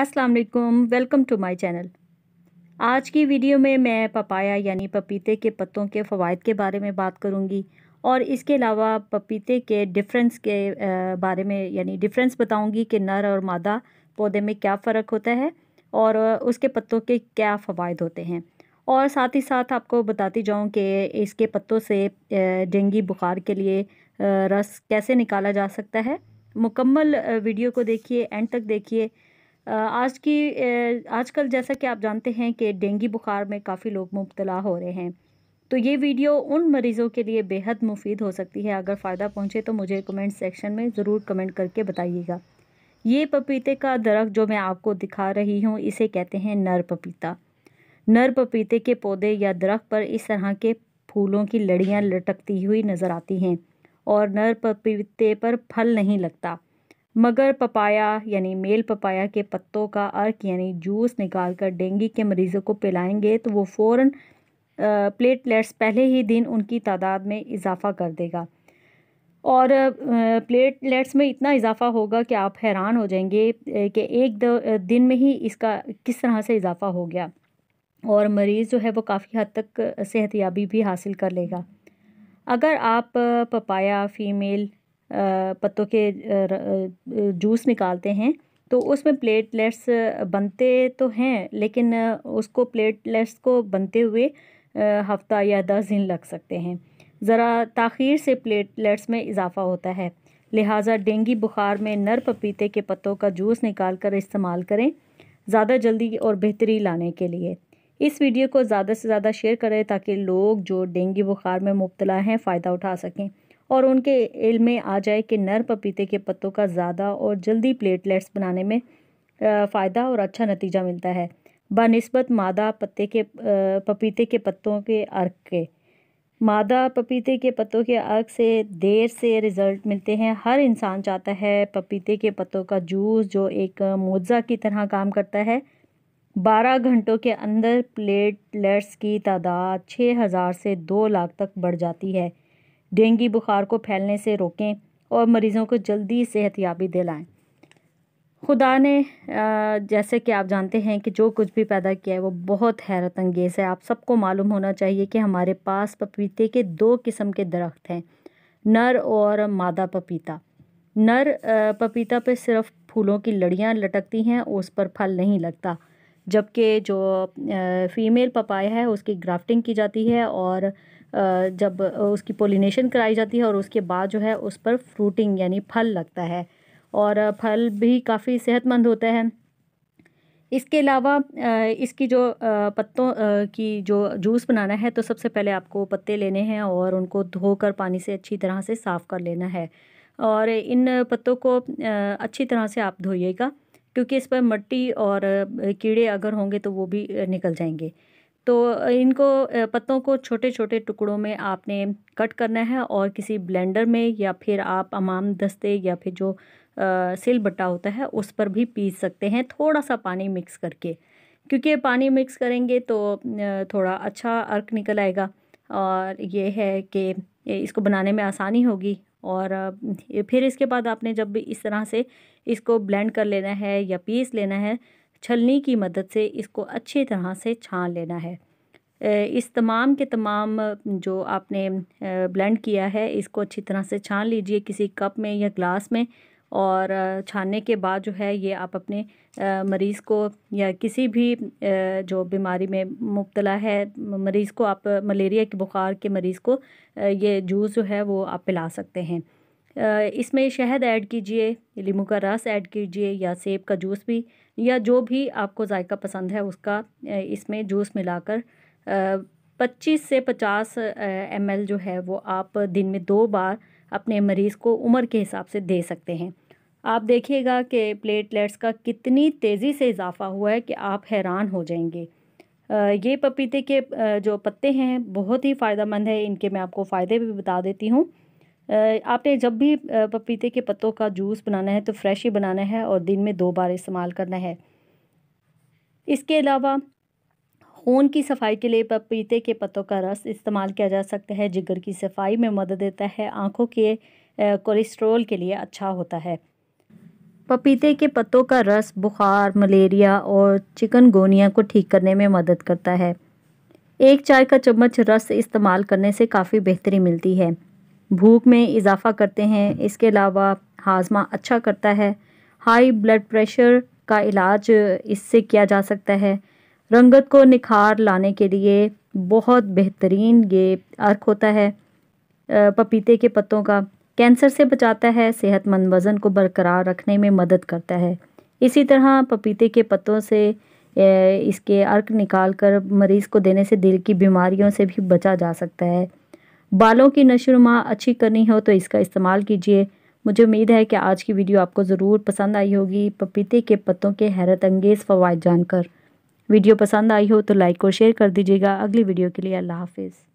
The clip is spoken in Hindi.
अस्सलाम वालेकुम वेलकम टू माय चैनल आज की वीडियो में मैं पपाया यानी पपीते के पत्तों के फ़वाद के बारे में बात करूंगी और इसके अलावा पपीते के डिफरेंस के बारे में यानी डिफरेंस बताऊंगी कि नर और मादा पौधे में क्या फ़र्क होता है और उसके पत्तों के क्या फ़वाद होते हैं और साथ ही साथ आपको बताती जाऊँ कि इसके पत्तों से डेंगी बुखार के लिए रस कैसे निकाला जा सकता है मुकम्मल वीडियो को देखिए एंड तक देखिए आज की आजकल जैसा कि आप जानते हैं कि डेंगू बुखार में काफ़ी लोग मुबतला हो रहे हैं तो ये वीडियो उन मरीज़ों के लिए बेहद मुफीद हो सकती है अगर फ़ायदा पहुँचे तो मुझे कमेंट सेक्शन में ज़रूर कमेंट करके बताइएगा ये पपीते का दरख्त जो मैं आपको दिखा रही हूँ इसे कहते हैं नर पपीता नर पपीते के पौधे या दरख्त पर इस तरह के फूलों की लड़ियाँ लटकती हुई नज़र आती हैं और नर पपीते पर फल नहीं लगता मगर पपाया यानी मेल पपाया के पत्तों का अर्क यानी जूस निकाल कर डेंगू के मरीज़ों को पिलाएंगे तो वो फ़ौर प्लेटलेट्स पहले ही दिन उनकी तादाद में इजाफ़ा कर देगा और प्लेटलेट्स में इतना इजाफ़ा होगा कि आप हैरान हो जाएंगे कि एक दिन में ही इसका किस तरह से इजाफ़ा हो गया और मरीज़ जो है वो काफ़ी हद तक सेहतियाबी भी हासिल कर लेगा अगर आप पपाया फ़ीमेल पत्तों के जूस निकालते हैं तो उसमें प्लेटलेट्स बनते तो हैं लेकिन उसको प्लेटलेट्स को बनते हुए हफ्ता या दस दिन लग सकते हैं ज़रा तखिर से प्लेटलेट्स में इजाफ़ा होता है लिहाजा डेंगी बुखार में नर पपीते के पत्तों का जूस निकाल कर इस्तेमाल करें ज़्यादा जल्दी और बेहतरी लाने के लिए इस वीडियो को ज़्यादा से ज़्यादा शेयर करें ताकि लोग जो डेंगी बुखार में मुबतला हैं फ़ायदा उठा सकें और उनके में आ जाए कि नर पपीते के पत्तों का ज़्यादा और जल्दी प्लेटलेट्स बनाने में फ़ायदा और अच्छा नतीजा मिलता है बनस्बत मादा पत्ते के पपीते के पत्तों के अर्क के मादा पपीते के पत्तों के अर्क से देर से रिज़ल्ट मिलते हैं हर इंसान चाहता है पपीते के पत्तों का जूस जो एक मोजा की तरह काम करता है बारह घंटों के अंदर प्लेटलेट्स की तादाद छः हज़ार से दो लाख तक बढ़ जाती है डेंगू बुखार को फैलने से रोकें और मरीज़ों को जल्दी सेहत याबी दिलाएँ खुदा ने जैसे कि आप जानते हैं कि जो कुछ भी पैदा किया है वो बहुत हैरत अंगेज़ है आप सबको मालूम होना चाहिए कि हमारे पास पपीते के दो किस्म के दरख्त हैं नर और मादा पपीता नर पपीता पे सिर्फ फूलों की लड़ियां लटकती हैं उस पर फल नहीं लगता जबकि जो फीमेल पपाया है उसकी ग्राफ्टिंग की जाती है और जब उसकी पोलिनेशन कराई जाती है और उसके बाद जो है उस पर फ्रूटिंग यानी फल लगता है और फल भी काफ़ी सेहतमंद होता है इसके अलावा इसकी जो पत्तों की जो जूस बनाना है तो सबसे पहले आपको पत्ते लेने हैं और उनको धोकर पानी से अच्छी तरह से साफ़ कर लेना है और इन पत्तों को अच्छी तरह से आप धोइएगा क्योंकि इस पर मिट्टी और कीड़े अगर होंगे तो वो भी निकल जाएंगे तो इनको पत्तों को छोटे छोटे टुकड़ों में आपने कट करना है और किसी ब्लेंडर में या फिर आप अमाम दस्ते या फिर जो सिल बट्टा होता है उस पर भी पीस सकते हैं थोड़ा सा पानी मिक्स करके क्योंकि पानी मिक्स करेंगे तो थोड़ा अच्छा अर्क निकल आएगा और ये है कि इसको बनाने में आसानी होगी और फिर इसके बाद आपने जब इस तरह से इसको ब्लेंड कर लेना है या पीस लेना है छलनी की मदद से इसको अच्छी तरह से छान लेना है इस तमाम के तमाम जो आपने ब्लेंड किया है इसको अच्छी तरह से छान लीजिए किसी कप में या ग्लास में और छानने के बाद जो है ये आप अपने मरीज़ को या किसी भी जो बीमारी में मुबतला है मरीज़ को आप मलेरिया के बुखार के मरीज़ को ये जूस जो है वो आप पिला सकते हैं इसमें शहद ऐड कीजिए लीमू का रस ऐड कीजिए या सेब का जूस भी या जो भी आपको जायका पसंद है उसका इसमें जूस मिलाकर पच्चीस से पचास एम जो है वो आप दिन में दो बार अपने मरीज़ को उम्र के हिसाब से दे सकते हैं आप देखिएगा कि प्लेटलेट्स का कितनी तेज़ी से इजाफ़ा हुआ है कि आप हैरान हो जाएंगे ये पपीते के जो पत्ते हैं बहुत ही फ़ायदा है इनके मैं आपको फ़ायदे भी बता देती हूँ आपने जब भी पपीते के पत्तों का जूस बनाना है तो फ्रेश ही बनाना है और दिन में दो बार इस्तेमाल करना है इसके अलावा खून की सफाई के लिए पपीते के पत्तों का रस इस्तेमाल किया जा सकता है जिगर की सफाई में मदद देता है आँखों के कोलेस्ट्रोल के लिए अच्छा होता है पपीते के पत्तों का रस बुखार मलेरिया और चिकनगोनिया को ठीक करने में मदद करता है एक चाय का चम्मच रस इस्तेमाल करने से काफ़ी बेहतरी मिलती है भूख में इजाफ़ा करते हैं इसके अलावा हाजमा अच्छा करता है हाई ब्लड प्रेशर का इलाज इससे किया जा सकता है रंगत को निखार लाने के लिए बहुत बेहतरीन ये अर्क होता है पपीते के पत्तों का कैंसर से बचाता है सेहतमंद वज़न को बरकरार रखने में मदद करता है इसी तरह पपीते के पत्तों से इसके अर्क निकाल कर मरीज़ को देने से दिल की बीमारियों से भी बचा जा सकता है बालों की नशोनुमा अच्छी करनी हो तो इसका इस्तेमाल कीजिए मुझे उम्मीद है कि आज की वीडियो आपको ज़रूर पसंद आई होगी पपीते के पत्तों के हैरत अंगेज़ फ़वाद जानकर वीडियो पसंद आई हो तो लाइक और शेयर कर दीजिएगा अगली वीडियो के लिए अल्लाह हाफिज़